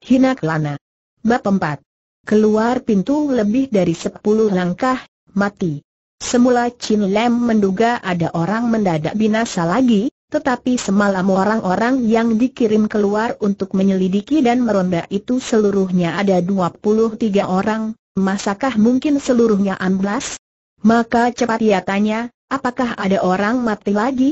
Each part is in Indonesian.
Hina Kelana. Bab 4. Keluar pintu lebih dari sepuluh langkah, mati. Semula Chin Lam menduga ada orang mendadak binasa lagi, tetapi semalam orang-orang yang dikirim keluar untuk menyelidiki dan meronda itu seluruhnya ada 23 orang, masakah mungkin seluruhnya amblas? Maka cepat ia tanya, apakah ada orang mati lagi?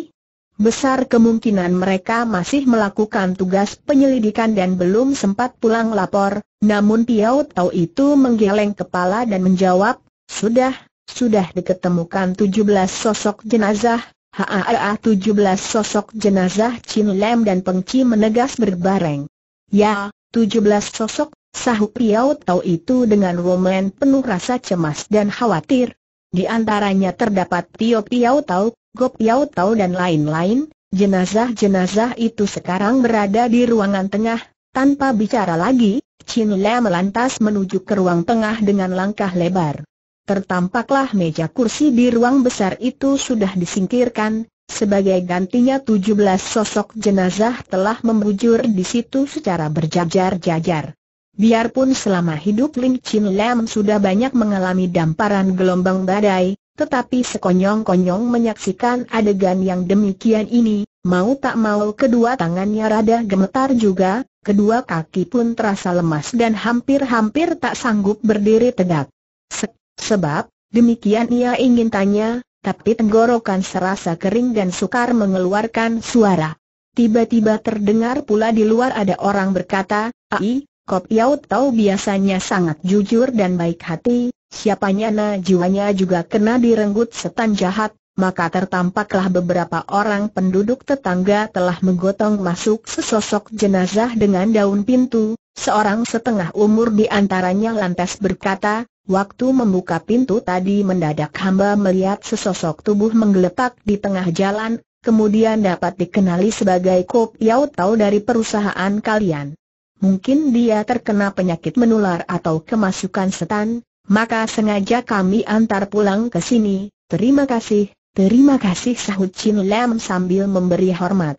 Besar kemungkinan mereka masih melakukan tugas penyelidikan dan belum sempat pulang lapor, namun Piao Tau itu menggeleng kepala dan menjawab, Sudah, sudah diketemukan 17 sosok jenazah, HAA 17 sosok jenazah Chin Lam dan Peng Chi menegas berbareng. Ya, 17 sosok, sahut Piao Tau itu dengan roman penuh rasa cemas dan khawatir. Di antaranya terdapat Tio Piao Tau, Gop Yao Tau dan lain-lain, jenazah-jenazah itu sekarang berada di ruangan tengah, tanpa bicara lagi, Chin Le melantas menuju ke ruang tengah dengan langkah lebar. Tertampaklah meja kursi di ruang besar itu sudah disingkirkan, sebagai gantinya 17 sosok jenazah telah membujur di situ secara berjajar-jajar. Biarpun selama hidup Lim Chin Lam sudah banyak mengalami damparan gelombang badai, tetapi sekonyong-konyong menyaksikan adegan yang demikian ini, mau tak mau kedua tangannya rada gemetar juga, kedua kaki pun terasa lemas dan hampir-hampir tak sanggup berdiri tegak. Se sebab, demikian ia ingin tanya, tapi tenggorokan serasa kering dan sukar mengeluarkan suara. Tiba-tiba terdengar pula di luar ada orang berkata, Ai, Kop Yau Tau biasanya sangat jujur dan baik hati, siapanya na jiwanya juga kena direnggut setan jahat, maka tertampaklah beberapa orang penduduk tetangga telah menggotong masuk sesosok jenazah dengan daun pintu, seorang setengah umur di antaranya lantas berkata, Waktu membuka pintu tadi mendadak hamba melihat sesosok tubuh menggeletak di tengah jalan, kemudian dapat dikenali sebagai Kop Yau Tau dari perusahaan kalian. Mungkin dia terkena penyakit menular atau kemasukan setan, maka sengaja kami antar pulang ke sini, terima kasih, terima kasih sahut Chin Lam sambil memberi hormat.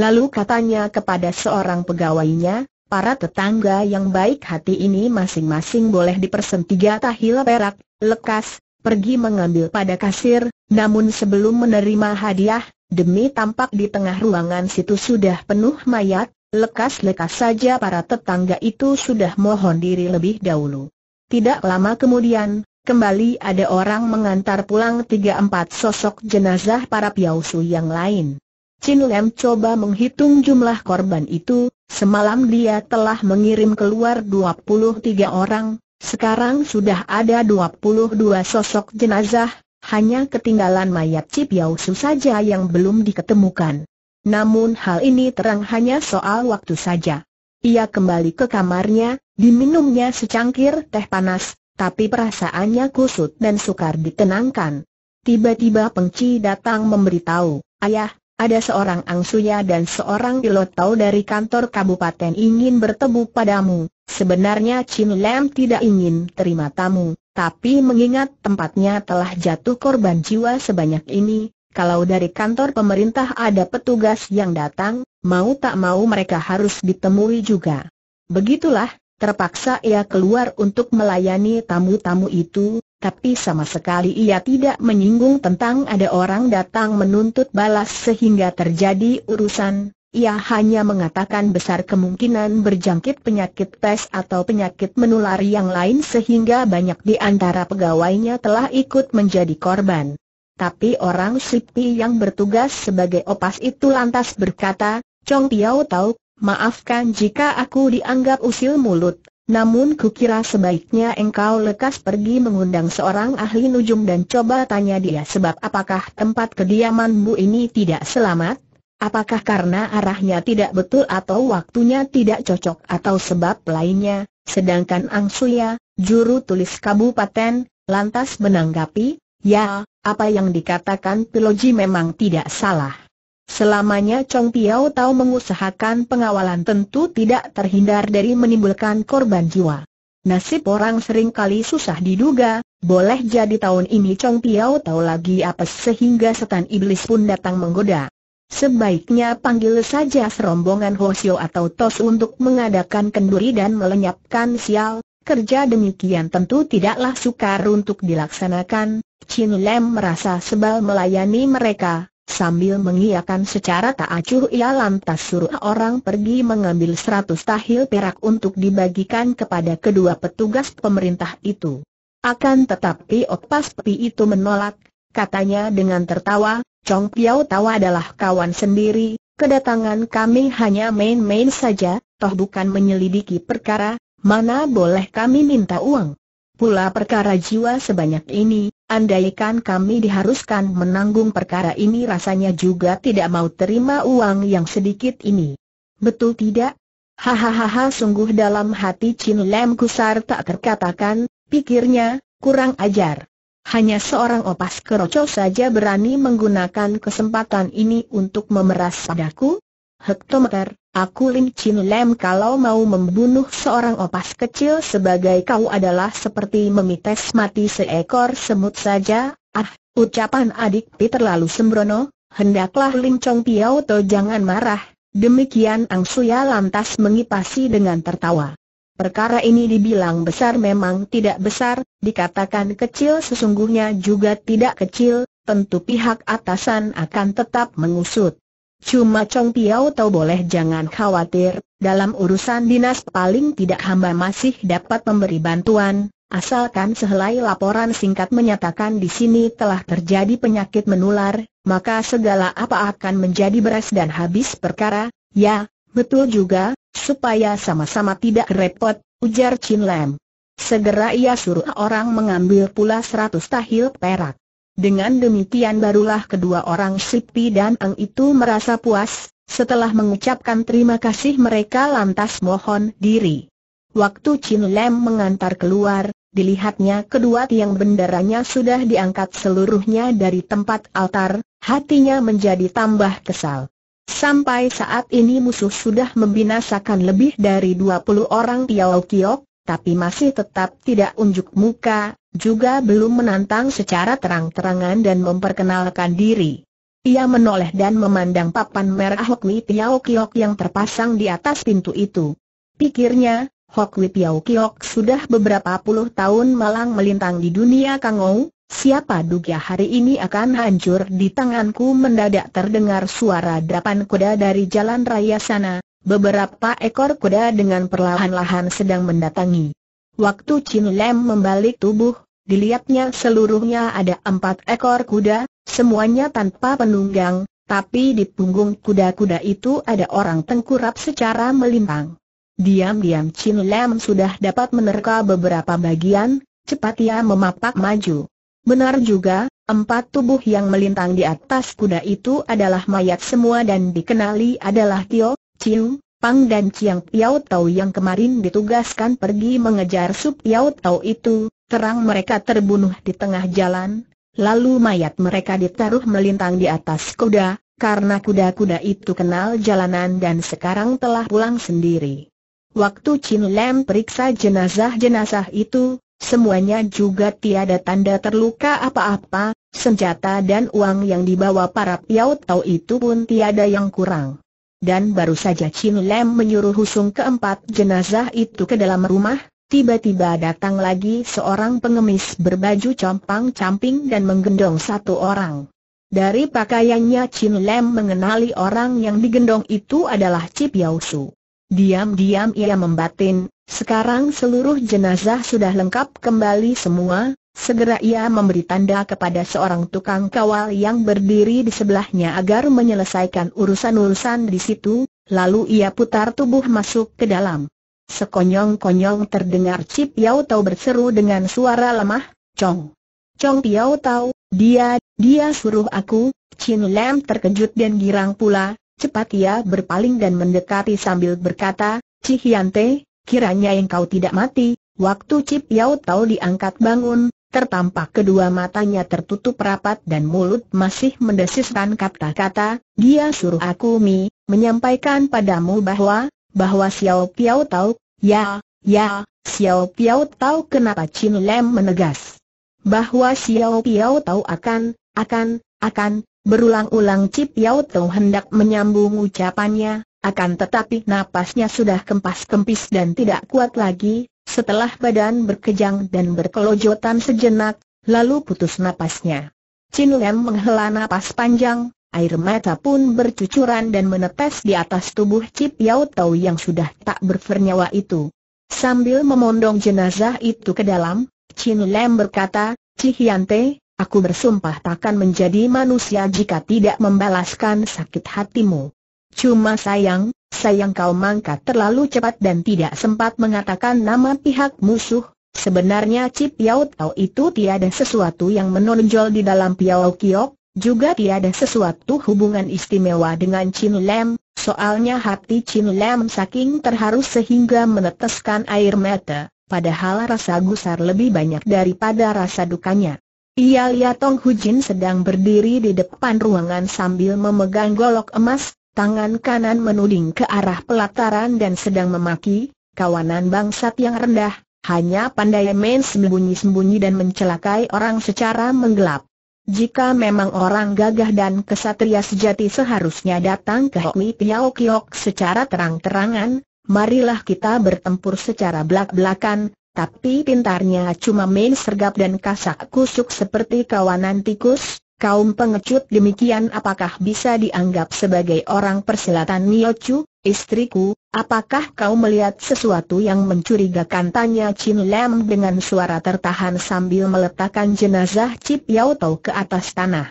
Lalu katanya kepada seorang pegawainya, para tetangga yang baik hati ini masing-masing boleh dipersen tiga tahil perak, lekas, pergi mengambil pada kasir, namun sebelum menerima hadiah, demi tampak di tengah ruangan situ sudah penuh mayat, lekas-lekas saja para tetangga itu sudah mohon diri lebih dahulu. Tidak lama kemudian, kembali ada orang mengantar pulang tiga empat sosok jenazah para piausu yang lain. Chin Lam coba menghitung jumlah korban itu, semalam dia telah mengirim keluar dua puluh tiga orang, sekarang sudah ada dua puluh dua sosok jenazah, hanya ketinggalan mayat Cip su saja yang belum diketemukan. Namun hal ini terang hanya soal waktu saja. Ia kembali ke kamarnya, Diminumnya secangkir teh panas, tapi perasaannya kusut dan sukar ditenangkan. Tiba-tiba pengci datang memberitahu, ayah, ada seorang angsuya dan seorang pilot tahu dari kantor kabupaten ingin bertemu padamu. Sebenarnya Chin Lam tidak ingin terima tamu, tapi mengingat tempatnya telah jatuh korban jiwa sebanyak ini, kalau dari kantor pemerintah ada petugas yang datang, mau tak mau mereka harus ditemui juga. Begitulah, Terpaksa ia keluar untuk melayani tamu-tamu itu, tapi sama sekali ia tidak menyinggung tentang ada orang datang menuntut balas sehingga terjadi urusan. Ia hanya mengatakan besar kemungkinan berjangkit penyakit pes atau penyakit menular yang lain sehingga banyak di antara pegawainya telah ikut menjadi korban. Tapi orang Sipi yang bertugas sebagai opas itu lantas berkata, Chong Piao tahu maafkan jika aku dianggap usil mulut, namun kukira sebaiknya engkau lekas pergi mengundang seorang ahli nujum dan coba tanya dia sebab apakah tempat kediamanmu ini tidak selamat? Apakah karena arahnya tidak betul atau waktunya tidak cocok atau sebab lainnya, sedangkan Ang Suya, juru tulis kabupaten, lantas menanggapi, ya, apa yang dikatakan Piloji memang tidak salah. Selamanya Chong Piao tahu mengusahakan pengawalan tentu tidak terhindar dari menimbulkan korban jiwa. Nasib orang sering kali susah diduga, boleh jadi tahun ini Chong Piao tahu lagi apa sehingga setan iblis pun datang menggoda. Sebaiknya panggil saja serombongan Hosio atau Tos untuk mengadakan kenduri dan melenyapkan sial, kerja demikian tentu tidaklah sukar untuk dilaksanakan, Chin Lam merasa sebal melayani mereka, Sambil mengiakan secara tak acuh ia lantas suruh orang pergi mengambil seratus tahil perak untuk dibagikan kepada kedua petugas pemerintah itu. Akan tetapi Opas pepi itu menolak, katanya dengan tertawa, Chong Piao Tawa adalah kawan sendiri, kedatangan kami hanya main-main saja, toh bukan menyelidiki perkara, mana boleh kami minta uang. Pula perkara jiwa sebanyak ini, Andaikan kami diharuskan menanggung perkara ini rasanya juga tidak mau terima uang yang sedikit ini. Betul tidak? Hahaha sungguh dalam hati Chin Lam Kusar tak terkatakan, pikirnya, kurang ajar. Hanya seorang opas keroco saja berani menggunakan kesempatan ini untuk memeras padaku? Hektometer, Aku Lim Chin Lam kalau mau membunuh seorang opas kecil sebagai kau adalah seperti memites mati seekor semut saja, ah, ucapan adik terlalu terlalu sembrono, hendaklah Lim Chong Piao To jangan marah, demikian Ang Suya lantas mengipasi dengan tertawa. Perkara ini dibilang besar memang tidak besar, dikatakan kecil sesungguhnya juga tidak kecil, tentu pihak atasan akan tetap mengusut. Cuma Chong Piao tahu boleh jangan khawatir, dalam urusan dinas paling tidak hamba masih dapat memberi bantuan, asalkan sehelai laporan singkat menyatakan di sini telah terjadi penyakit menular, maka segala apa akan menjadi beres dan habis perkara, ya, betul juga, supaya sama-sama tidak repot, ujar Chin Lam. Segera ia suruh orang mengambil pula seratus tahil perak. Dengan demikian barulah kedua orang Sipi dan Eng itu merasa puas, setelah mengucapkan terima kasih mereka lantas mohon diri. Waktu Chin Lam mengantar keluar, dilihatnya kedua tiang benderanya sudah diangkat seluruhnya dari tempat altar, hatinya menjadi tambah kesal. Sampai saat ini musuh sudah membinasakan lebih dari 20 orang Piao Kiok, tapi masih tetap tidak unjuk muka, juga belum menantang secara terang-terangan dan memperkenalkan diri. Ia menoleh dan memandang papan merah Hok Wei Piao Kiok yang terpasang di atas pintu itu. Pikirnya, Hok Wei Piao Kiok sudah beberapa puluh tahun malang melintang di dunia Kangou, siapa duga hari ini akan hancur di tanganku mendadak terdengar suara drapan kuda dari jalan raya sana, beberapa ekor kuda dengan perlahan-lahan sedang mendatangi. Waktu Chin Lem membalik tubuh, dilihatnya seluruhnya ada empat ekor kuda, semuanya tanpa penunggang, tapi di punggung kuda-kuda itu ada orang tengkurap secara melintang. Diam-diam Chin Lam sudah dapat menerka beberapa bagian, cepat ia memapak maju. Benar juga, empat tubuh yang melintang di atas kuda itu adalah mayat semua dan dikenali adalah Tio, Chiu, Pang dan Chiang Piao Tau yang kemarin ditugaskan pergi mengejar Sup Piao Tau itu, terang mereka terbunuh di tengah jalan, lalu mayat mereka ditaruh melintang di atas kuda, karena kuda-kuda itu kenal jalanan dan sekarang telah pulang sendiri. Waktu Chin Lam periksa jenazah-jenazah itu, semuanya juga tiada tanda terluka apa-apa, senjata dan uang yang dibawa para Piao Tau itu pun tiada yang kurang. Dan baru saja Chin Lam menyuruh husung keempat jenazah itu ke dalam rumah, Tiba-tiba datang lagi seorang pengemis berbaju compang-camping dan menggendong satu orang. Dari pakaiannya Chin Lam mengenali orang yang digendong itu adalah Cip Yau Su. Diam-diam ia membatin, sekarang seluruh jenazah sudah lengkap kembali semua, segera ia memberi tanda kepada seorang tukang kawal yang berdiri di sebelahnya agar menyelesaikan urusan-urusan di situ, lalu ia putar tubuh masuk ke dalam. Sekonyong-konyong terdengar Cip Yau Tau berseru dengan suara lemah, Chong. Chong Piao Tau, dia, dia suruh aku, Chin Lam terkejut dan girang pula, cepat ia berpaling dan mendekati sambil berkata, Cihiante, kiranya engkau tidak mati, waktu Cip Yau Tau diangkat bangun, tertampak kedua matanya tertutup rapat dan mulut masih mendesiskan kata-kata, dia suruh aku Mi, menyampaikan padamu bahwa, bahwa Xiao Piao tahu, ya, ya, Xiao Piao tahu kenapa Chin Lam menegas. Bahwa Xiao Piao tahu akan, akan, akan, berulang-ulang Cip Piao tahu hendak menyambung ucapannya, akan tetapi napasnya sudah kempas-kempis dan tidak kuat lagi, setelah badan berkejang dan berkelojotan sejenak, lalu putus napasnya. Chin Lam menghela napas panjang, air mata pun bercucuran dan menetes di atas tubuh Cip Yau Tau yang sudah tak bernyawa itu. Sambil memondong jenazah itu ke dalam, Chin Lam berkata, Cihyante, aku bersumpah takkan menjadi manusia jika tidak membalaskan sakit hatimu. Cuma sayang, sayang kau mangkat terlalu cepat dan tidak sempat mengatakan nama pihak musuh, Sebenarnya Cip Yau Tau itu tiada sesuatu yang menonjol di dalam Piao Kiok, juga tiada sesuatu hubungan istimewa dengan Chin Lam, soalnya hati Chin Lam saking terharu sehingga meneteskan air mata, padahal rasa gusar lebih banyak daripada rasa dukanya. Ia lihat Tong Hu Jin sedang berdiri di depan ruangan sambil memegang golok emas, tangan kanan menuding ke arah pelataran dan sedang memaki, kawanan bangsat yang rendah, hanya pandai main sembunyi-sembunyi dan mencelakai orang secara menggelap. Jika memang orang gagah dan kesatria sejati seharusnya datang ke Hoi Piao Kiok secara terang-terangan, marilah kita bertempur secara belak-belakan, tapi pintarnya cuma main sergap dan kasak kusuk seperti kawanan tikus, Kaum pengecut demikian apakah bisa dianggap sebagai orang persilatan Niochu, istriku, apakah kau melihat sesuatu yang mencurigakan tanya Chin Lam dengan suara tertahan sambil meletakkan jenazah Cip Yau Tau ke atas tanah.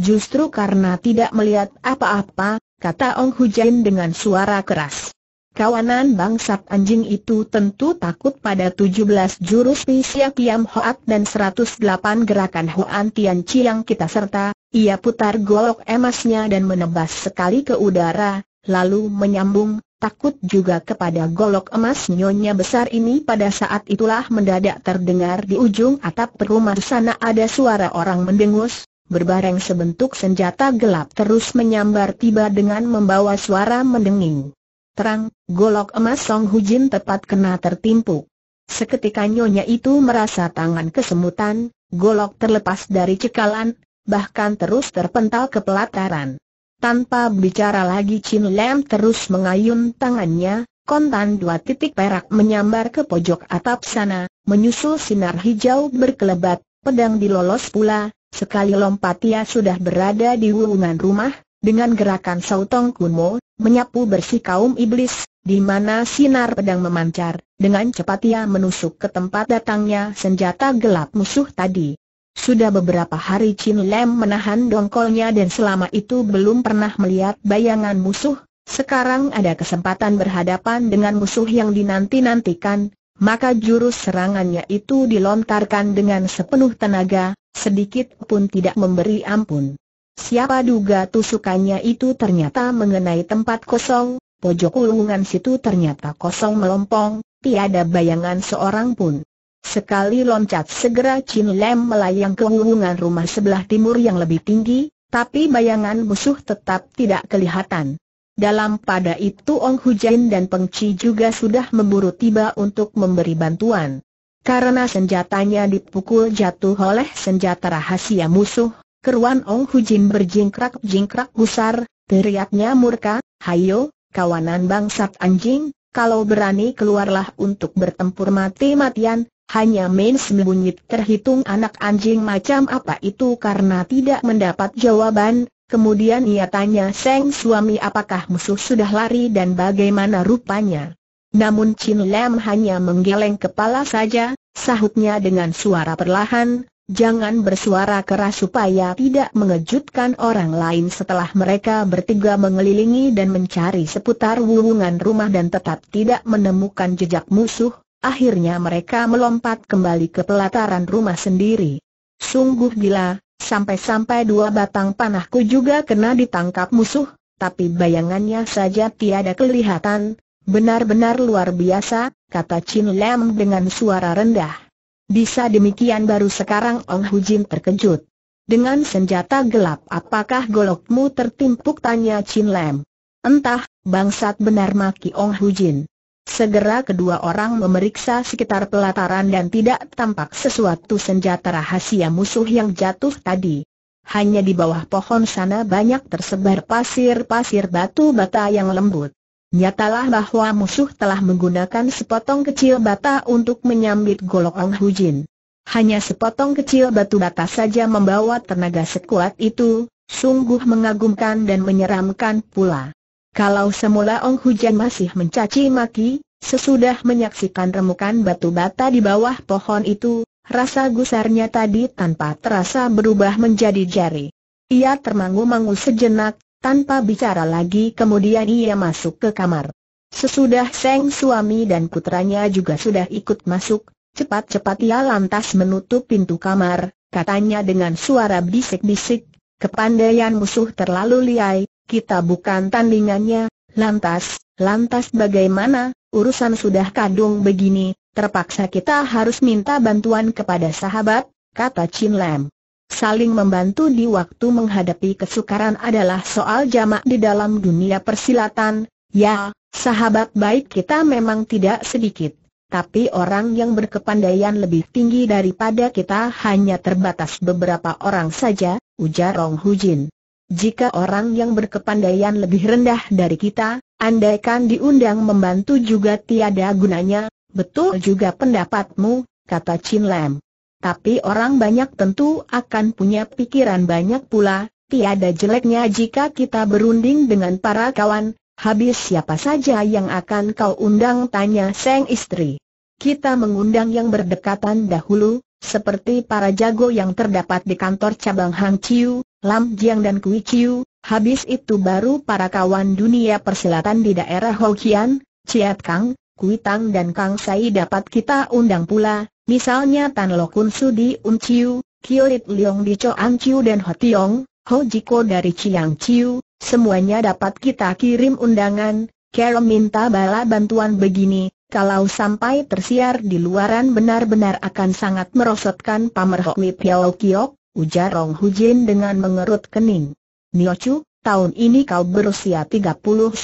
Justru karena tidak melihat apa-apa, kata Ong Jin dengan suara keras. Kawanan bangsat anjing itu tentu takut pada 17 jurus Pisia piam Hoat dan 108 gerakan Hoan Tian yang kita serta, ia putar golok emasnya dan menebas sekali ke udara, lalu menyambung, takut juga kepada golok emas nyonya besar ini pada saat itulah mendadak terdengar di ujung atap perumah sana ada suara orang mendengus, berbareng sebentuk senjata gelap terus menyambar tiba dengan membawa suara mendenging. Terang, golok emas Song Hujin tepat kena tertimpu. Seketika nyonya itu merasa tangan kesemutan, golok terlepas dari cekalan, bahkan terus terpental ke pelataran. Tanpa bicara lagi Chin Lam terus mengayun tangannya, kontan dua titik perak menyambar ke pojok atap sana, menyusul sinar hijau berkelebat, pedang dilolos pula, sekali lompat ia sudah berada di wulungan rumah, dengan gerakan sautong kunmo, menyapu bersih kaum iblis, di mana sinar pedang memancar, dengan cepat ia menusuk ke tempat datangnya senjata gelap musuh tadi. Sudah beberapa hari Chin Lam menahan dongkolnya dan selama itu belum pernah melihat bayangan musuh, sekarang ada kesempatan berhadapan dengan musuh yang dinanti-nantikan, maka jurus serangannya itu dilontarkan dengan sepenuh tenaga, sedikit pun tidak memberi ampun. Siapa duga tusukannya itu ternyata mengenai tempat kosong, pojok ulungan situ ternyata kosong melompong, tiada bayangan seorang pun. Sekali loncat segera Chin Lam melayang ke ulungan rumah sebelah timur yang lebih tinggi, tapi bayangan musuh tetap tidak kelihatan. Dalam pada itu Ong Hujain dan Peng Chi juga sudah memburu tiba untuk memberi bantuan. Karena senjatanya dipukul jatuh oleh senjata rahasia musuh, Keruan Ong Hu Jin berjingkrak-jingkrak gusar, teriaknya murka, Hayo, kawanan bangsat anjing, kalau berani keluarlah untuk bertempur mati-matian, hanya main sembunyi terhitung anak anjing macam apa itu karena tidak mendapat jawaban, kemudian ia tanya Seng suami apakah musuh sudah lari dan bagaimana rupanya. Namun Chin Lam hanya menggeleng kepala saja, sahutnya dengan suara perlahan, Jangan bersuara keras supaya tidak mengejutkan orang lain setelah mereka bertiga mengelilingi dan mencari seputar wuhungan rumah dan tetap tidak menemukan jejak musuh, akhirnya mereka melompat kembali ke pelataran rumah sendiri. Sungguh gila, sampai-sampai dua batang panahku juga kena ditangkap musuh, tapi bayangannya saja tiada kelihatan, benar-benar luar biasa, kata Chin Lam dengan suara rendah. Bisa demikian baru sekarang Ong Hujin terkejut. Dengan senjata gelap apakah golokmu tertimpuk tanya Chin Lam. Entah, bangsat benar maki Ong Hujin. Segera kedua orang memeriksa sekitar pelataran dan tidak tampak sesuatu senjata rahasia musuh yang jatuh tadi. Hanya di bawah pohon sana banyak tersebar pasir-pasir batu bata yang lembut. Nyatalah bahwa musuh telah menggunakan sepotong kecil bata untuk menyambit golok Ong Hujin. Hanya sepotong kecil batu bata saja membawa tenaga sekuat itu, sungguh mengagumkan dan menyeramkan pula. Kalau semula Ong Hujan masih mencaci maki, sesudah menyaksikan remukan batu bata di bawah pohon itu, rasa gusarnya tadi tanpa terasa berubah menjadi jari. Ia termangu-mangu sejenak, tanpa bicara lagi kemudian ia masuk ke kamar. Sesudah Seng suami dan putranya juga sudah ikut masuk, cepat-cepat ia lantas menutup pintu kamar, katanya dengan suara bisik-bisik, kepandaian musuh terlalu liai, kita bukan tandingannya, lantas, lantas bagaimana, urusan sudah kadung begini, terpaksa kita harus minta bantuan kepada sahabat, kata Chin Lam saling membantu di waktu menghadapi kesukaran adalah soal jamak di dalam dunia persilatan, ya, sahabat baik kita memang tidak sedikit. Tapi orang yang berkepandaian lebih tinggi daripada kita hanya terbatas beberapa orang saja, ujar Rong Jin. Jika orang yang berkepandaian lebih rendah dari kita, andaikan diundang membantu juga tiada gunanya, betul juga pendapatmu, kata Chin Lam. Tapi orang banyak tentu akan punya pikiran banyak pula, tiada jeleknya jika kita berunding dengan para kawan, habis siapa saja yang akan kau undang tanya sang istri. Kita mengundang yang berdekatan dahulu, seperti para jago yang terdapat di kantor cabang Hang Chiu, Lam Jiang dan Kui Chiu, habis itu baru para kawan dunia persilatan di daerah Hokian, Chiat Kang, Kui dan Kang Sai dapat kita undang pula, misalnya Tan Lo Kun Su di Un Chiu, Kiolit Leong di An Chiu dan Ho Tiong, Ho Jiko dari Chiang Chiu, semuanya dapat kita kirim undangan, Kero minta bala bantuan begini, kalau sampai tersiar di luaran benar-benar akan sangat merosotkan Pamer Ho Wip Piao Kiok, ujar Rong Hu Jin dengan mengerut kening. Niochu, tahun ini kau berusia 39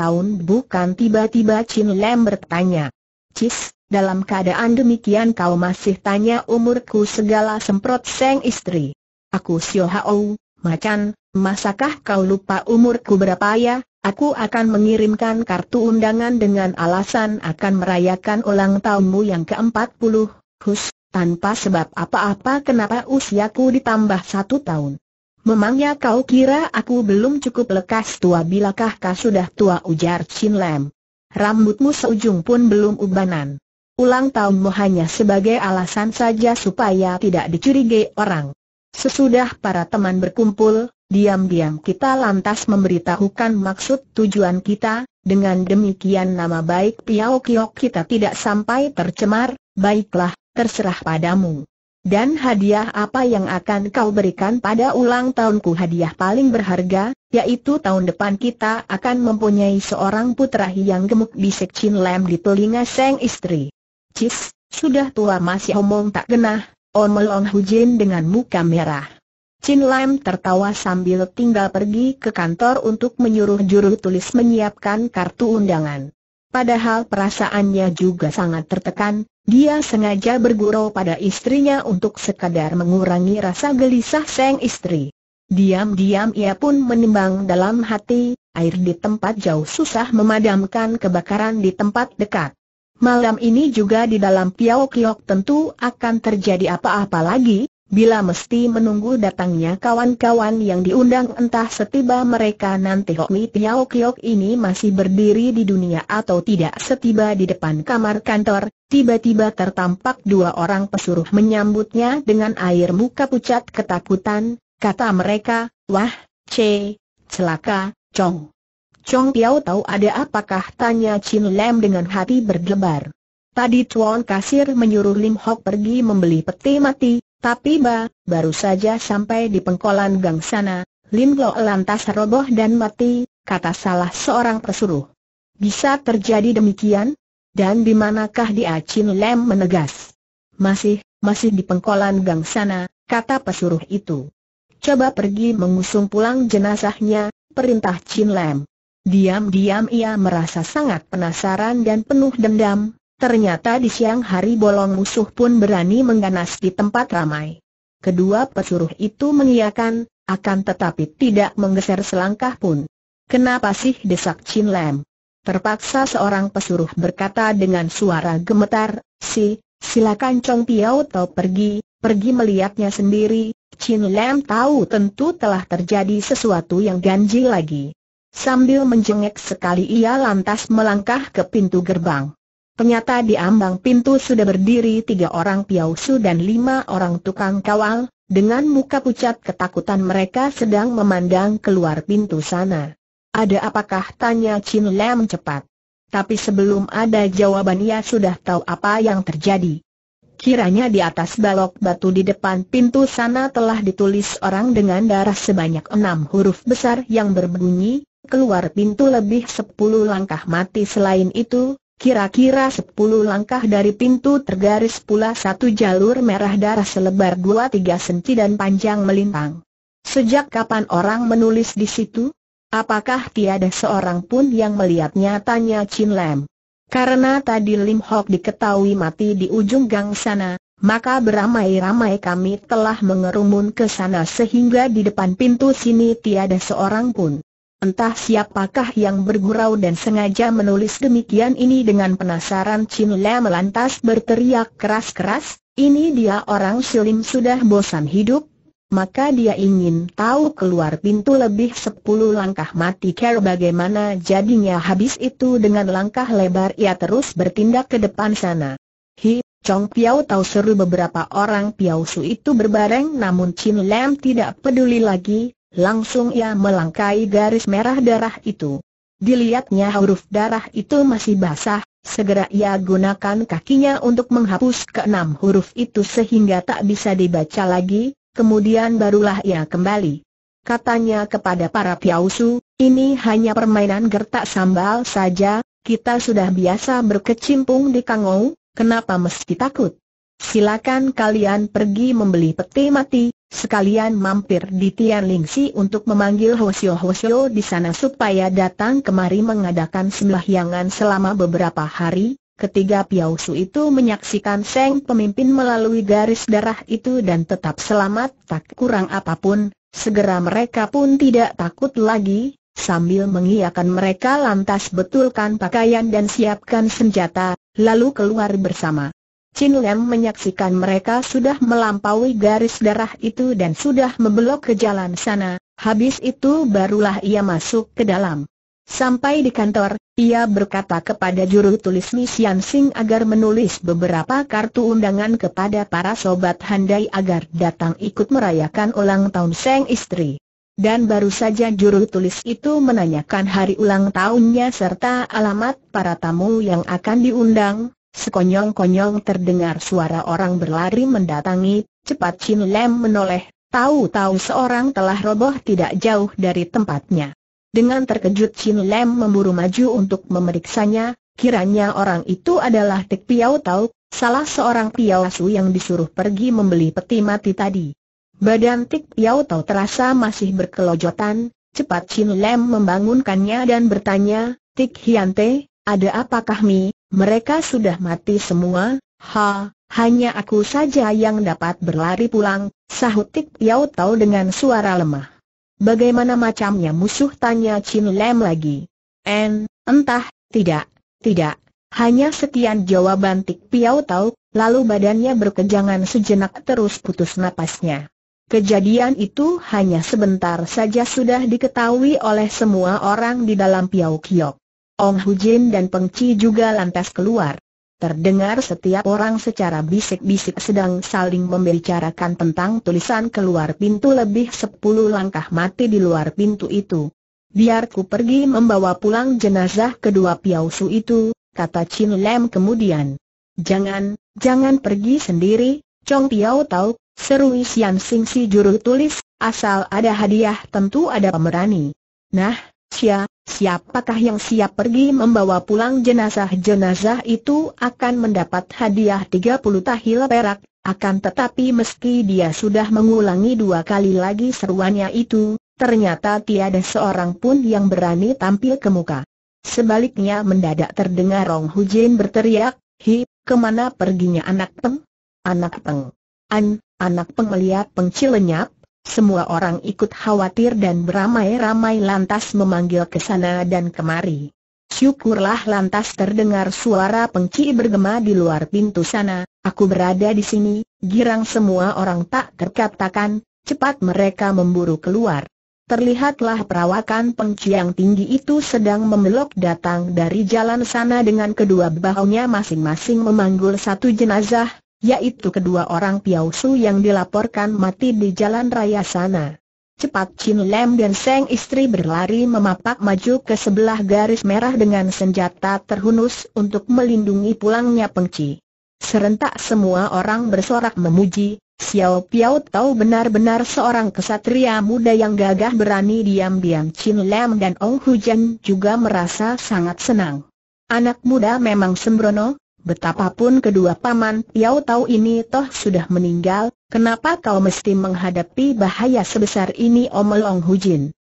tahun bukan tiba-tiba Chin Lam bertanya. Cis, dalam keadaan demikian kau masih tanya umurku segala semprot seng istri. Aku Sio Hao, macan, masakah kau lupa umurku berapa ya? Aku akan mengirimkan kartu undangan dengan alasan akan merayakan ulang tahunmu yang ke-40, Hus, tanpa sebab apa-apa kenapa usiaku ditambah satu tahun. Memangnya kau kira aku belum cukup lekas tua bilakah kau sudah tua ujar Chin Lam. Rambutmu seujung pun belum ubanan. Ulang tahunmu hanya sebagai alasan saja supaya tidak dicurigai orang. Sesudah para teman berkumpul, diam-diam kita lantas memberitahukan maksud tujuan kita, dengan demikian nama baik Piao Kiok kita tidak sampai tercemar, baiklah, terserah padamu. Dan hadiah apa yang akan kau berikan pada ulang tahunku hadiah paling berharga, yaitu tahun depan kita akan mempunyai seorang putra yang gemuk bisik Chin Lam di telinga sang istri. Cis, sudah tua masih omong tak genah, Hu Hujin dengan muka merah. Chin Lam tertawa sambil tinggal pergi ke kantor untuk menyuruh juru tulis menyiapkan kartu undangan. Padahal perasaannya juga sangat tertekan, dia sengaja bergurau pada istrinya untuk sekadar mengurangi rasa gelisah sang istri. Diam-diam ia pun menimbang dalam hati, air di tempat jauh susah memadamkan kebakaran di tempat dekat. Malam ini juga di dalam Piau Kiok tentu akan terjadi apa-apa lagi, Bila mesti menunggu datangnya kawan-kawan yang diundang entah setiba mereka nanti Hok Hokmi Piao Kiok ini masih berdiri di dunia atau tidak setiba di depan kamar kantor, tiba-tiba tertampak dua orang pesuruh menyambutnya dengan air muka pucat ketakutan, kata mereka, wah, C, celaka, Chong. Chong Piao tahu ada apakah tanya Chin Lam dengan hati berdebar. Tadi Tuan Kasir menyuruh Lim Hok pergi membeli peti mati, tapi ba, baru saja sampai di pengkolan gang sana, Lim Lo lantas roboh dan mati, kata salah seorang pesuruh. Bisa terjadi demikian? Dan di manakah dia Chin Lem menegas? Masih, masih di pengkolan gang sana, kata pesuruh itu. Coba pergi mengusung pulang jenazahnya, perintah Chin Lam. Diam-diam ia merasa sangat penasaran dan penuh dendam, Ternyata di siang hari bolong musuh pun berani mengganas di tempat ramai. Kedua pesuruh itu mengiyakan, akan tetapi tidak menggeser selangkah pun. Kenapa sih desak Chin Lam? Terpaksa seorang pesuruh berkata dengan suara gemetar, si, silakan Chong Piao Tau pergi, pergi melihatnya sendiri, Chin Lam tahu tentu telah terjadi sesuatu yang ganjil lagi. Sambil menjengek sekali ia lantas melangkah ke pintu gerbang. Ternyata di ambang pintu sudah berdiri tiga orang piausu dan lima orang tukang kawal, dengan muka pucat ketakutan mereka sedang memandang keluar pintu sana. Ada apakah tanya Chin Lam cepat. Tapi sebelum ada jawaban ia sudah tahu apa yang terjadi. Kiranya di atas balok batu di depan pintu sana telah ditulis orang dengan darah sebanyak enam huruf besar yang berbunyi, keluar pintu lebih sepuluh langkah mati selain itu, Kira-kira sepuluh langkah dari pintu tergaris pula satu jalur merah darah selebar dua tiga senti dan panjang melintang. Sejak kapan orang menulis di situ? Apakah tiada seorang pun yang melihatnya tanya Chin Lam. Karena tadi Lim Hok diketahui mati di ujung gang sana, maka beramai-ramai kami telah mengerumun ke sana sehingga di depan pintu sini tiada seorang pun. Entah siapakah yang bergurau dan sengaja menulis demikian ini dengan penasaran Chin Le melantas berteriak keras-keras, ini dia orang silim sudah bosan hidup, maka dia ingin tahu keluar pintu lebih sepuluh langkah mati care bagaimana jadinya habis itu dengan langkah lebar ia terus bertindak ke depan sana. Hi, Chong Piao tahu seru beberapa orang Piao Su itu berbareng namun Chin Lam tidak peduli lagi, Langsung ia melangkai garis merah darah itu. Dilihatnya huruf darah itu masih basah, segera ia gunakan kakinya untuk menghapus keenam huruf itu sehingga tak bisa dibaca lagi, kemudian barulah ia kembali. Katanya kepada para piausu, ini hanya permainan gertak sambal saja, kita sudah biasa berkecimpung di kangau, kenapa mesti takut? silakan kalian pergi membeli peti mati, sekalian mampir di Tian Lingsi untuk memanggil Hosio Hosio di sana supaya datang kemari mengadakan yangan selama beberapa hari. Ketiga piausu itu menyaksikan Seng pemimpin melalui garis darah itu dan tetap selamat tak kurang apapun, segera mereka pun tidak takut lagi, Sambil mengiakan mereka lantas betulkan pakaian dan siapkan senjata, lalu keluar bersama. Chin Lam menyaksikan mereka sudah melampaui garis darah itu dan sudah membelok ke jalan sana, habis itu barulah ia masuk ke dalam. Sampai di kantor, ia berkata kepada juru tulis Yan Sing agar menulis beberapa kartu undangan kepada para sobat handai agar datang ikut merayakan ulang tahun sang istri. Dan baru saja juru tulis itu menanyakan hari ulang tahunnya serta alamat para tamu yang akan diundang, Sekonyong-konyong terdengar suara orang berlari mendatangi, cepat Chin Lam menoleh, tahu-tahu seorang telah roboh tidak jauh dari tempatnya. Dengan terkejut Chin Lam memburu maju untuk memeriksanya, kiranya orang itu adalah Tek Piao Tau, salah seorang Piao Su yang disuruh pergi membeli peti mati tadi. Badan Tik Piao Tau terasa masih berkelojotan, cepat Chin Lam membangunkannya dan bertanya, Tik Hiante, ada apakah Mi? Mereka sudah mati semua, ha, hanya aku saja yang dapat berlari pulang, sahut Tik Yau Tau dengan suara lemah. Bagaimana macamnya musuh tanya Chin Lam lagi? En, entah, tidak, tidak, hanya sekian jawaban Tik Piau Tau, lalu badannya berkejangan sejenak terus putus napasnya. Kejadian itu hanya sebentar saja sudah diketahui oleh semua orang di dalam Piau Kiok. Ong Hu Jin dan Peng Chi juga lantas keluar. Terdengar setiap orang secara bisik-bisik sedang saling membicarakan tentang tulisan keluar pintu lebih sepuluh langkah mati di luar pintu itu. Biar ku pergi membawa pulang jenazah kedua piausu itu, kata Chin Lam kemudian. Jangan, jangan pergi sendiri, Chong Piao tahu, seru Isian Sing si juru tulis, asal ada hadiah tentu ada pemerani. Nah, Sia, Siapakah yang siap pergi membawa pulang jenazah-jenazah itu akan mendapat hadiah 30 tahil perak, akan tetapi meski dia sudah mengulangi dua kali lagi seruannya itu, ternyata tiada seorang pun yang berani tampil ke muka. Sebaliknya mendadak terdengar Rong Hujin berteriak, Hi, kemana perginya anak peng? Anak peng. An, anak peng melihat pengcil lenyap, semua orang ikut khawatir dan beramai-ramai lantas memanggil ke sana dan kemari. Syukurlah lantas terdengar suara pengci bergema di luar pintu sana, aku berada di sini, girang semua orang tak terkatakan, cepat mereka memburu keluar. Terlihatlah perawakan pengci yang tinggi itu sedang membelok datang dari jalan sana dengan kedua bahunya masing-masing memanggul satu jenazah, yaitu kedua orang Piausu yang dilaporkan mati di jalan raya sana. Cepat Chin Lam dan Seng istri berlari memapak maju ke sebelah garis merah dengan senjata terhunus untuk melindungi pulangnya Pengci. Serentak semua orang bersorak memuji, Xiao Piao tahu benar-benar seorang kesatria muda yang gagah berani diam-diam Chin Lam dan Ong Hujan juga merasa sangat senang. Anak muda memang sembrono, Betapapun kedua paman Yao tahu ini toh sudah meninggal, kenapa kau mesti menghadapi bahaya sebesar ini Om Long Hujin?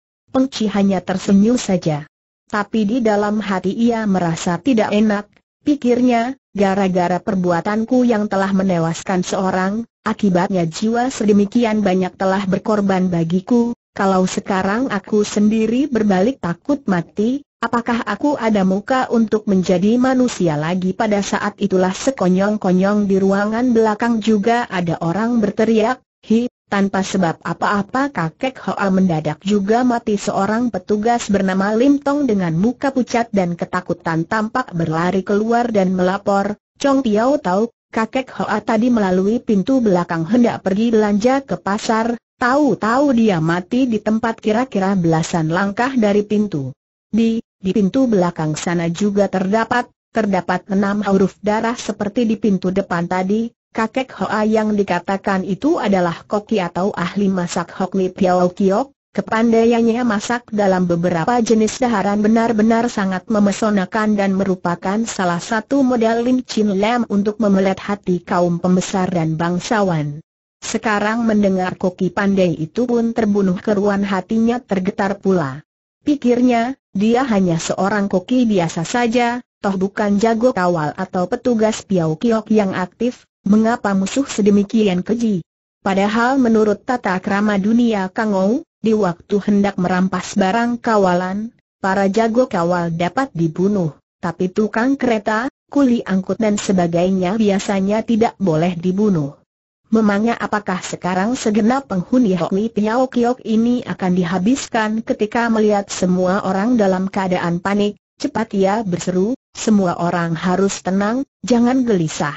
Chi hanya tersenyum saja. Tapi di dalam hati ia merasa tidak enak, pikirnya, gara-gara perbuatanku yang telah menewaskan seorang, akibatnya jiwa sedemikian banyak telah berkorban bagiku, kalau sekarang aku sendiri berbalik takut mati, Apakah aku ada muka untuk menjadi manusia lagi pada saat itulah sekonyong-konyong di ruangan belakang juga ada orang berteriak, hi, tanpa sebab apa-apa kakek Hoa mendadak juga mati seorang petugas bernama Lim Tong dengan muka pucat dan ketakutan tampak berlari keluar dan melapor, Chong Tiao tahu, kakek Hoa tadi melalui pintu belakang hendak pergi belanja ke pasar, tahu-tahu dia mati di tempat kira-kira belasan langkah dari pintu. Di di pintu belakang sana juga terdapat, terdapat enam huruf darah seperti di pintu depan tadi, kakek Hoa yang dikatakan itu adalah koki atau ahli masak Hokni Piao Kiok, kepandaiannya masak dalam beberapa jenis daharan benar-benar sangat memesonakan dan merupakan salah satu modal Lim Chin Lam untuk memelet hati kaum pembesar dan bangsawan. Sekarang mendengar koki pandai itu pun terbunuh keruan hatinya tergetar pula. Pikirnya, dia hanya seorang koki biasa saja, toh bukan jago kawal atau petugas piau kiok yang aktif, mengapa musuh sedemikian keji? Padahal menurut tata krama dunia Kangou, di waktu hendak merampas barang kawalan, para jago kawal dapat dibunuh, tapi tukang kereta, kuli angkut dan sebagainya biasanya tidak boleh dibunuh. Memangnya apakah sekarang segenap penghuni Hokmi Piao Kiok ini akan dihabiskan ketika melihat semua orang dalam keadaan panik, cepat ia ya, berseru, semua orang harus tenang, jangan gelisah.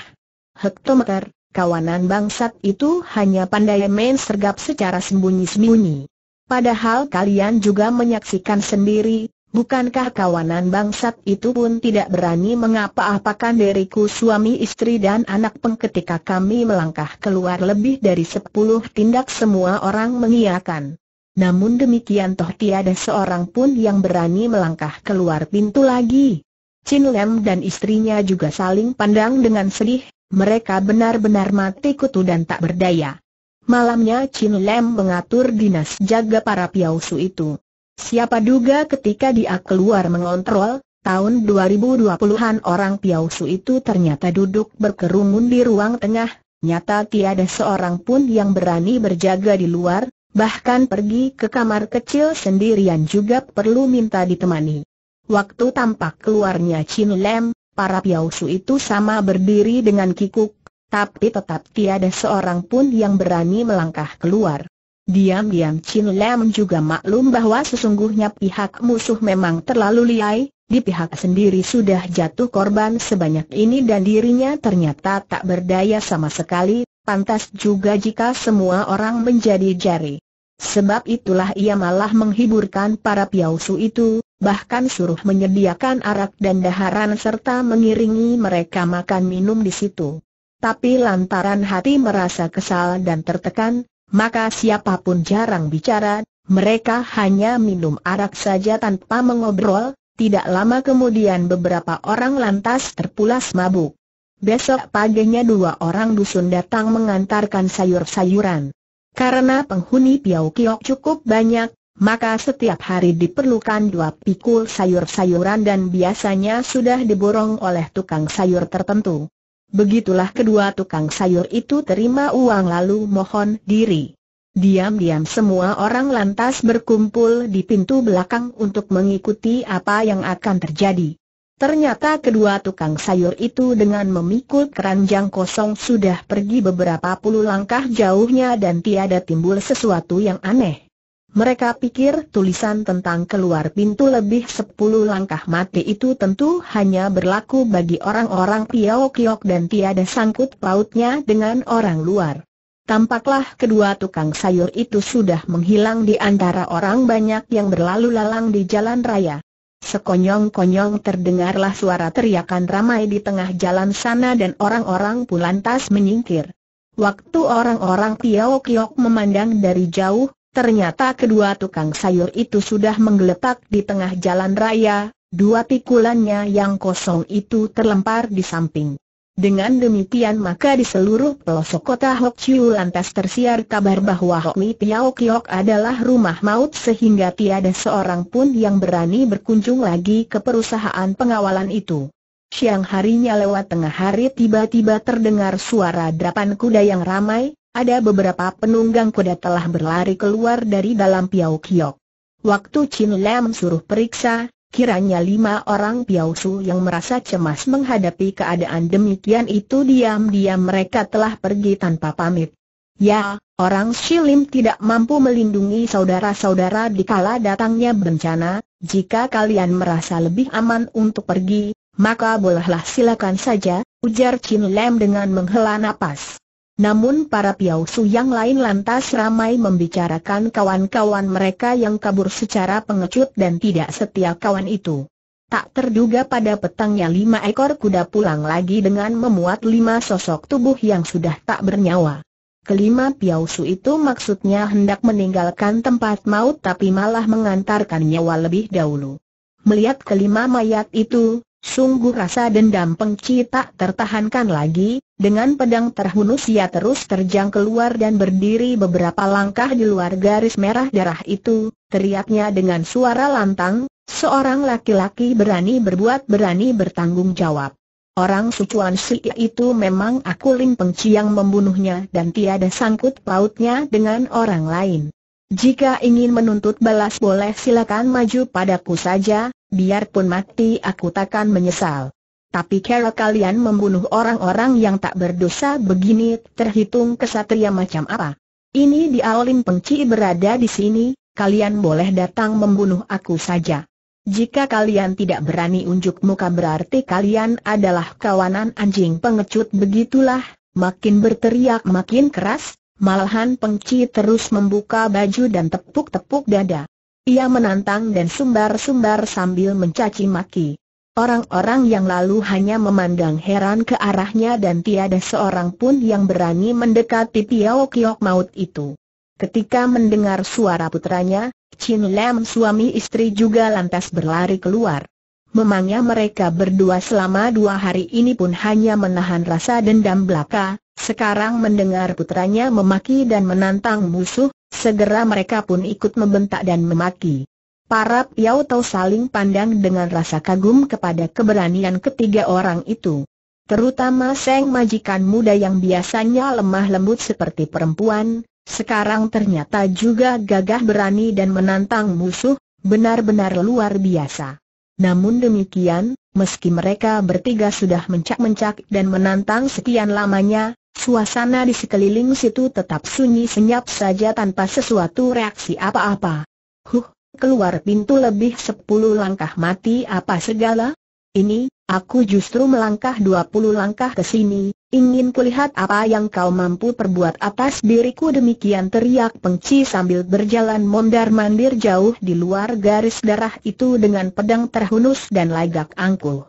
Hektometer, kawanan bangsat itu hanya pandai main sergap secara sembunyi-sembunyi. Padahal kalian juga menyaksikan sendiri, Bukankah kawanan bangsat itu pun tidak berani mengapa-apakan diriku suami istri dan anak peng ketika kami melangkah keluar lebih dari sepuluh tindak semua orang mengiakan. Namun demikian toh tiada seorang pun yang berani melangkah keluar pintu lagi. Chin Lem dan istrinya juga saling pandang dengan sedih, mereka benar-benar mati kutu dan tak berdaya. Malamnya Chin Lem mengatur dinas jaga para piausu itu. Siapa duga ketika dia keluar mengontrol, tahun 2020-an orang Piausu itu ternyata duduk berkerumun di ruang tengah, nyata tiada seorang pun yang berani berjaga di luar, bahkan pergi ke kamar kecil sendirian juga perlu minta ditemani. Waktu tampak keluarnya Chin Lem, para Piausu itu sama berdiri dengan kikuk, tapi tetap tiada seorang pun yang berani melangkah keluar. Diam-diam Chin Lam juga maklum bahwa sesungguhnya pihak musuh memang terlalu liai, di pihak sendiri sudah jatuh korban sebanyak ini dan dirinya ternyata tak berdaya sama sekali, pantas juga jika semua orang menjadi jari. Sebab itulah ia malah menghiburkan para piausu itu, bahkan suruh menyediakan arak dan daharan serta mengiringi mereka makan minum di situ. Tapi lantaran hati merasa kesal dan tertekan, maka siapapun jarang bicara, mereka hanya minum arak saja tanpa mengobrol, tidak lama kemudian beberapa orang lantas terpulas mabuk. Besok paginya dua orang dusun datang mengantarkan sayur-sayuran. Karena penghuni Piau Kiok cukup banyak, maka setiap hari diperlukan dua pikul sayur-sayuran dan biasanya sudah diborong oleh tukang sayur tertentu. Begitulah kedua tukang sayur itu terima uang lalu mohon diri. Diam-diam semua orang lantas berkumpul di pintu belakang untuk mengikuti apa yang akan terjadi. Ternyata kedua tukang sayur itu dengan memikul keranjang kosong sudah pergi beberapa puluh langkah jauhnya dan tiada timbul sesuatu yang aneh. Mereka pikir tulisan tentang keluar pintu lebih sepuluh langkah mati itu tentu hanya berlaku bagi orang-orang Piao Kiok dan tiada sangkut pautnya dengan orang luar. Tampaklah kedua tukang sayur itu sudah menghilang di antara orang banyak yang berlalu lalang di jalan raya. Sekonyong-konyong terdengarlah suara teriakan ramai di tengah jalan sana dan orang-orang pun lantas menyingkir. Waktu orang-orang Piao Kiok memandang dari jauh, Ternyata kedua tukang sayur itu sudah menggeletak di tengah jalan raya, dua pikulannya yang kosong itu terlempar di samping. Dengan demikian maka di seluruh pelosok kota Hok Chiu lantas tersiar kabar bahwa Hok Mi Piao Kiok adalah rumah maut sehingga tiada seorang pun yang berani berkunjung lagi ke perusahaan pengawalan itu. Siang harinya lewat tengah hari tiba-tiba terdengar suara drapan kuda yang ramai, ada beberapa penunggang kuda telah berlari keluar dari dalam Piau Kiok. Waktu Chin Lam suruh periksa, kiranya lima orang Piau Su yang merasa cemas menghadapi keadaan demikian itu diam-diam mereka telah pergi tanpa pamit. Ya, orang Shilim tidak mampu melindungi saudara-saudara di kala datangnya bencana, jika kalian merasa lebih aman untuk pergi, maka bolehlah silakan saja, ujar Chin Lam dengan menghela napas. Namun para piausu yang lain lantas ramai membicarakan kawan-kawan mereka yang kabur secara pengecut dan tidak setia kawan itu. Tak terduga pada petangnya lima ekor kuda pulang lagi dengan memuat lima sosok tubuh yang sudah tak bernyawa. Kelima piausu itu maksudnya hendak meninggalkan tempat maut tapi malah mengantarkan nyawa lebih dahulu. Melihat kelima mayat itu, Sungguh rasa dendam pengci tak tertahankan lagi, dengan pedang terhunus ia terus terjang keluar dan berdiri beberapa langkah di luar garis merah darah itu, teriaknya dengan suara lantang, seorang laki-laki berani berbuat berani bertanggung jawab. Orang sucuan si itu memang aku Lim Pengci yang membunuhnya dan tiada sangkut pautnya dengan orang lain. Jika ingin menuntut balas boleh silakan maju padaku saja, biarpun mati aku takkan menyesal. Tapi kalau kalian membunuh orang-orang yang tak berdosa begini terhitung kesatria macam apa? Ini di Alim Pengci berada di sini, kalian boleh datang membunuh aku saja. Jika kalian tidak berani unjuk muka berarti kalian adalah kawanan anjing pengecut begitulah, makin berteriak makin keras, Malahan Pengci terus membuka baju dan tepuk-tepuk dada. Ia menantang dan sumbar-sumbar sambil mencaci maki. Orang-orang yang lalu hanya memandang heran ke arahnya dan tiada seorang pun yang berani mendekati Piao Kiok Maut itu. Ketika mendengar suara putranya, Chin Lam suami istri juga lantas berlari keluar. Memangnya mereka berdua selama dua hari ini pun hanya menahan rasa dendam belaka, sekarang mendengar putranya memaki dan menantang musuh, segera mereka pun ikut membentak dan memaki. Para Piau Tau saling pandang dengan rasa kagum kepada keberanian ketiga orang itu. Terutama Seng Majikan muda yang biasanya lemah lembut seperti perempuan, sekarang ternyata juga gagah berani dan menantang musuh, benar-benar luar biasa. Namun demikian, meski mereka bertiga sudah mencak-mencak dan menantang sekian lamanya, suasana di sekeliling situ tetap sunyi senyap saja tanpa sesuatu reaksi apa-apa. Huh, keluar pintu lebih sepuluh langkah mati apa segala? Ini, aku justru melangkah dua puluh langkah ke sini, ingin kulihat apa yang kau mampu perbuat atas diriku demikian teriak pengci sambil berjalan mondar-mandir jauh di luar garis darah itu dengan pedang terhunus dan lagak angkuh.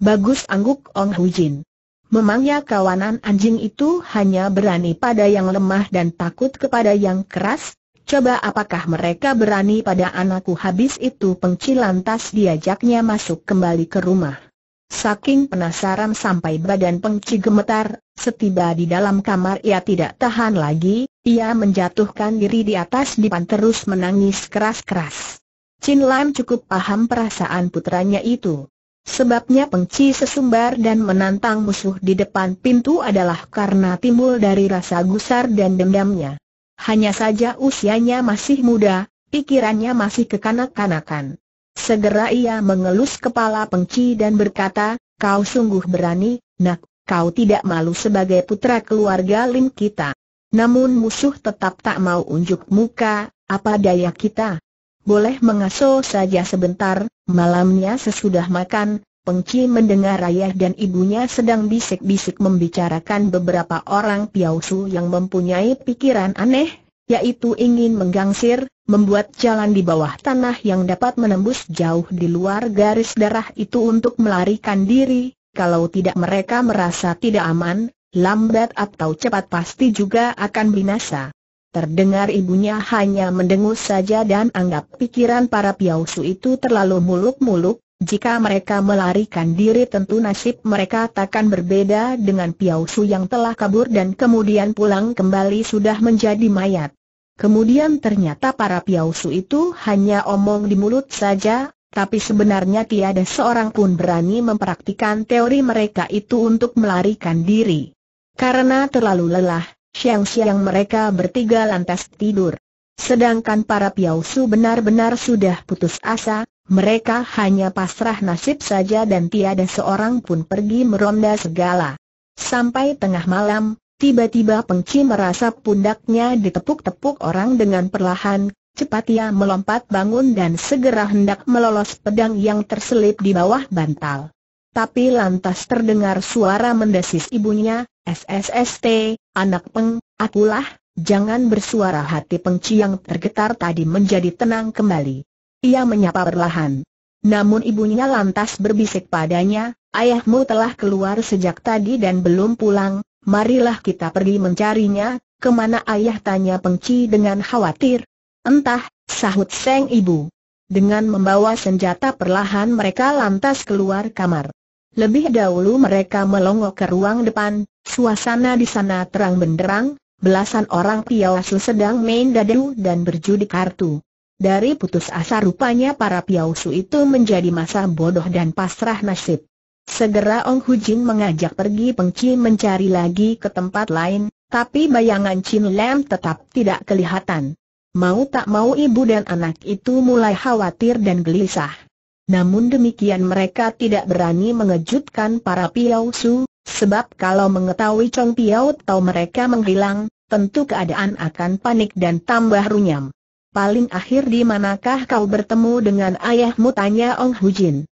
Bagus angguk Ong Hujin. Memangnya kawanan anjing itu hanya berani pada yang lemah dan takut kepada yang keras? Coba apakah mereka berani pada anakku habis itu pengci lantas diajaknya masuk kembali ke rumah. Saking penasaran sampai badan pengci gemetar, setiba di dalam kamar ia tidak tahan lagi, ia menjatuhkan diri di atas dipan terus menangis keras-keras. Chin Lam cukup paham perasaan putranya itu. Sebabnya pengci sesumbar dan menantang musuh di depan pintu adalah karena timbul dari rasa gusar dan dendamnya. Hanya saja usianya masih muda, pikirannya masih kekanak-kanakan. Segera ia mengelus kepala pengci dan berkata, kau sungguh berani, nak, kau tidak malu sebagai putra keluarga Lim kita. Namun musuh tetap tak mau unjuk muka, apa daya kita. Boleh mengaso saja sebentar, malamnya sesudah makan, Pengci mendengar ayah dan ibunya sedang bisik-bisik membicarakan beberapa orang piausu yang mempunyai pikiran aneh, yaitu ingin menggangsir, membuat jalan di bawah tanah yang dapat menembus jauh di luar garis darah itu untuk melarikan diri, kalau tidak mereka merasa tidak aman, lambat atau cepat pasti juga akan binasa. Terdengar ibunya hanya mendengus saja dan anggap pikiran para piausu itu terlalu muluk-muluk, jika mereka melarikan diri tentu nasib mereka takkan berbeda dengan Piao Su yang telah kabur dan kemudian pulang kembali sudah menjadi mayat. Kemudian ternyata para Piao Su itu hanya omong di mulut saja, tapi sebenarnya tiada seorang pun berani mempraktikan teori mereka itu untuk melarikan diri. Karena terlalu lelah, siang-siang mereka bertiga lantas tidur. Sedangkan para Piausu benar-benar sudah putus asa, mereka hanya pasrah nasib saja dan tiada seorang pun pergi meronda segala. Sampai tengah malam, tiba-tiba pengci merasa pundaknya ditepuk-tepuk orang dengan perlahan, cepat ia melompat bangun dan segera hendak melolos pedang yang terselip di bawah bantal. Tapi lantas terdengar suara mendesis ibunya, SSST, anak peng, akulah, jangan bersuara hati pengci yang tergetar tadi menjadi tenang kembali. Ia menyapa perlahan. Namun ibunya lantas berbisik padanya, ayahmu telah keluar sejak tadi dan belum pulang, marilah kita pergi mencarinya, kemana ayah tanya pengci dengan khawatir. Entah, sahut seng ibu. Dengan membawa senjata perlahan mereka lantas keluar kamar. Lebih dahulu mereka melongok ke ruang depan, suasana di sana terang benderang, belasan orang piawasu sedang main dadu dan berjudi kartu. Dari putus asa rupanya para piausu itu menjadi masa bodoh dan pasrah nasib. Segera Ong Hu Jin mengajak pergi Pengci mencari lagi ke tempat lain, tapi bayangan Chin Lam tetap tidak kelihatan. Mau tak mau ibu dan anak itu mulai khawatir dan gelisah. Namun demikian mereka tidak berani mengejutkan para piausu, sebab kalau mengetahui Chong Piao tahu mereka menghilang, tentu keadaan akan panik dan tambah runyam. Paling akhir di manakah kau bertemu dengan ayahmu tanya Ong Hujin.